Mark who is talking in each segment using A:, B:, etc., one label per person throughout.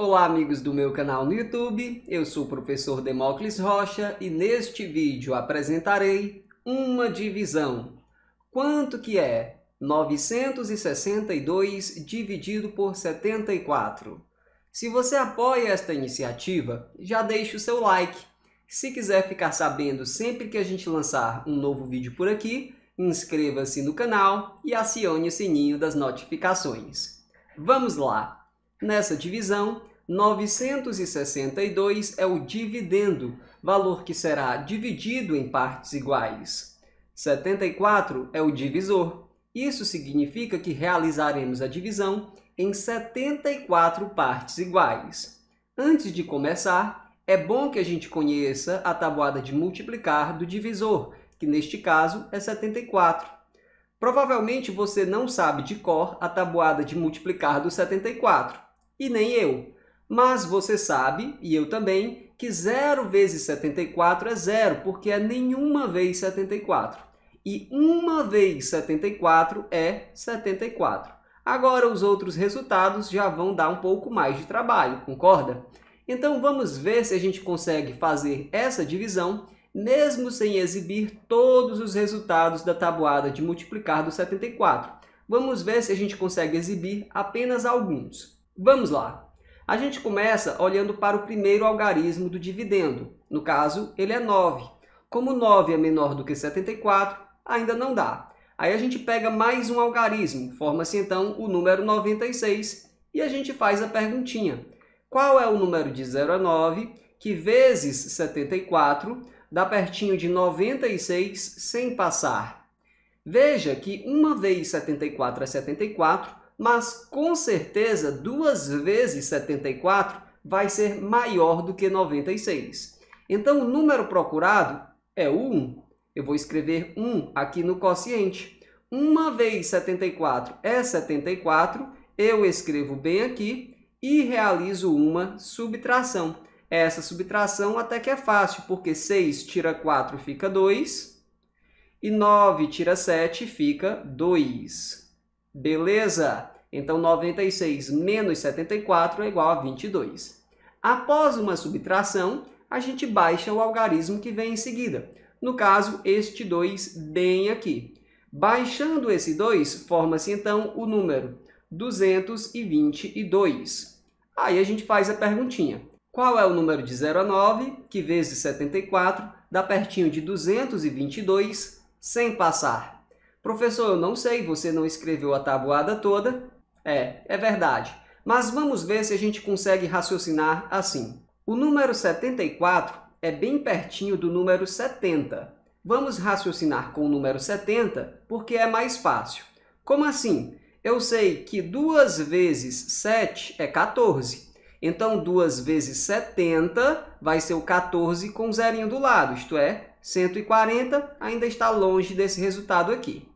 A: Olá amigos do meu canal no YouTube, eu sou o professor Demócles Rocha e neste vídeo apresentarei uma divisão. Quanto que é 962 dividido por 74? Se você apoia esta iniciativa, já deixe o seu like. Se quiser ficar sabendo sempre que a gente lançar um novo vídeo por aqui, inscreva-se no canal e acione o sininho das notificações. Vamos lá! Nessa divisão, 962 é o dividendo, valor que será dividido em partes iguais. 74 é o divisor. Isso significa que realizaremos a divisão em 74 partes iguais. Antes de começar, é bom que a gente conheça a tabuada de multiplicar do divisor, que neste caso é 74. Provavelmente você não sabe de cor a tabuada de multiplicar do 74 e nem eu. Mas você sabe, e eu também, que 0 vezes 74 é zero, porque é nenhuma vez 74. E uma vez 74 é 74. Agora, os outros resultados já vão dar um pouco mais de trabalho, concorda? Então, vamos ver se a gente consegue fazer essa divisão, mesmo sem exibir todos os resultados da tabuada de multiplicar do 74. Vamos ver se a gente consegue exibir apenas alguns. Vamos lá! A gente começa olhando para o primeiro algarismo do dividendo. No caso, ele é 9. Como 9 é menor do que 74, ainda não dá. Aí a gente pega mais um algarismo, forma-se então o número 96 e a gente faz a perguntinha. Qual é o número de 0 a 9 que vezes 74 dá pertinho de 96 sem passar? Veja que uma vez 74 é 74, mas com certeza duas vezes 74 vai ser maior do que 96. Então, o número procurado é o 1. Eu vou escrever 1 aqui no quociente. Uma vez 74 é 74, eu escrevo bem aqui e realizo uma subtração. Essa subtração até que é fácil, porque 6 tira 4 fica 2 e 9 tira 7 fica 2. Beleza? Então, 96 menos 74 é igual a 22. Após uma subtração, a gente baixa o algarismo que vem em seguida. No caso, este 2 bem aqui. Baixando esse 2, forma-se então o número 222. Aí a gente faz a perguntinha. Qual é o número de 0 a 9, que vezes 74, dá pertinho de 222, sem passar? Professor, eu não sei, você não escreveu a tabuada toda. É, é verdade. Mas vamos ver se a gente consegue raciocinar assim. O número 74 é bem pertinho do número 70. Vamos raciocinar com o número 70 porque é mais fácil. Como assim? Eu sei que 2 vezes 7 é 14. Então, 2 vezes 70 vai ser o 14 com um zerinho do lado, isto é, 140 ainda está longe desse resultado aqui.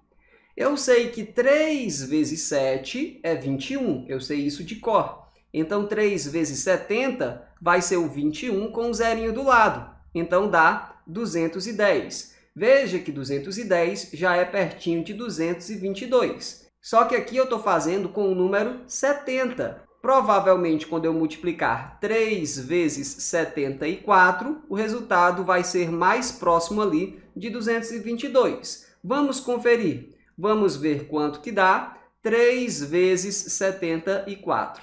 A: Eu sei que 3 vezes 7 é 21, eu sei isso de cor. Então, 3 vezes 70 vai ser o 21 com o zerinho do lado. Então, dá 210. Veja que 210 já é pertinho de 222. Só que aqui eu estou fazendo com o número 70. Provavelmente, quando eu multiplicar 3 vezes 74, o resultado vai ser mais próximo ali de 222. Vamos conferir. Vamos ver quanto que dá. 3 vezes 74.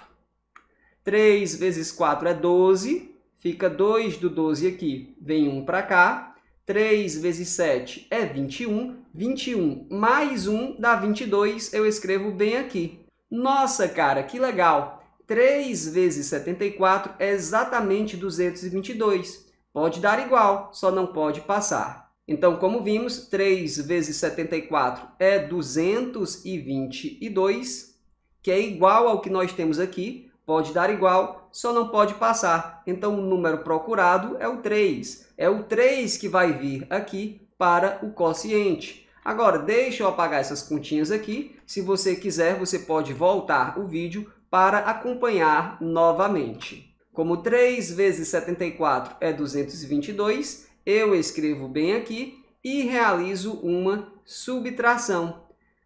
A: 3 vezes 4 é 12, fica 2 do 12 aqui, vem 1 para cá. 3 vezes 7 é 21, 21 mais 1 dá 22, eu escrevo bem aqui. Nossa, cara, que legal! 3 vezes 74 é exatamente 222. Pode dar igual, só não pode passar. Então, como vimos, 3 vezes 74 é 222, que é igual ao que nós temos aqui. Pode dar igual, só não pode passar. Então, o número procurado é o 3. É o 3 que vai vir aqui para o quociente. Agora, deixa eu apagar essas continhas aqui. Se você quiser, você pode voltar o vídeo para acompanhar novamente. Como 3 vezes 74 é 222, eu escrevo bem aqui e realizo uma subtração.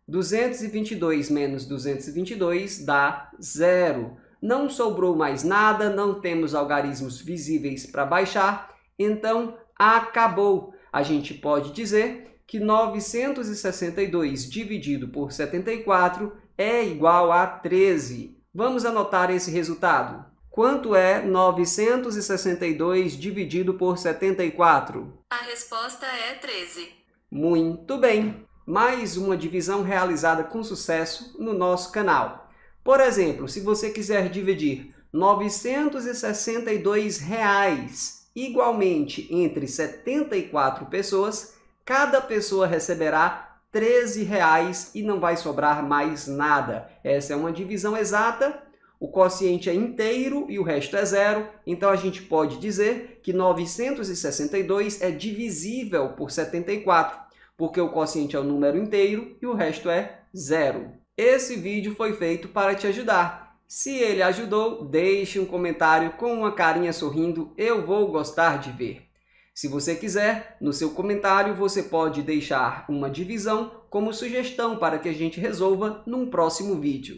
A: 222 menos 222 dá zero. Não sobrou mais nada, não temos algarismos visíveis para baixar, então acabou. A gente pode dizer que 962 dividido por 74 é igual a 13. Vamos anotar esse resultado. Quanto é 962 dividido por 74? A resposta é 13. Muito bem! Mais uma divisão realizada com sucesso no nosso canal. Por exemplo, se você quiser dividir 962 reais igualmente entre 74 pessoas, cada pessoa receberá 13 reais e não vai sobrar mais nada. Essa é uma divisão exata o quociente é inteiro e o resto é zero, então a gente pode dizer que 962 é divisível por 74, porque o quociente é o número inteiro e o resto é zero. Esse vídeo foi feito para te ajudar. Se ele ajudou, deixe um comentário com uma carinha sorrindo, eu vou gostar de ver. Se você quiser, no seu comentário você pode deixar uma divisão como sugestão para que a gente resolva num próximo vídeo.